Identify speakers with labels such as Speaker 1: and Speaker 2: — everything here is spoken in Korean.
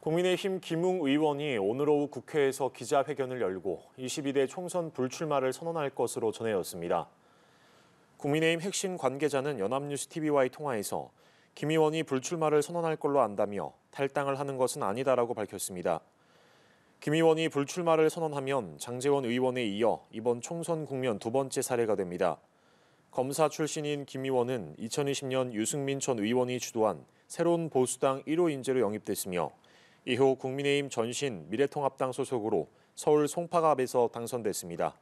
Speaker 1: 국민의힘 김웅 의원이 오늘 오후 국회에서 기자회견을 열고 22대 총선 불출마를 선언할 것으로 전해졌습니다. 국민의힘 핵심 관계자는 연합뉴스TV와의 통화에서 김 의원이 불출마를 선언할 걸로 안다며 탈당을 하는 것은 아니다라고 밝혔습니다. 김 의원이 불출마를 선언하면 장재원 의원에 이어 이번 총선 국면 두 번째 사례가 됩니다. 검사 출신인 김 의원은 2020년 유승민 전 의원이 주도한 새로운 보수당 1호 인재로 영입됐으며 이후 국민의힘 전신 미래통합당 소속으로 서울 송파갑에서 당선됐습니다.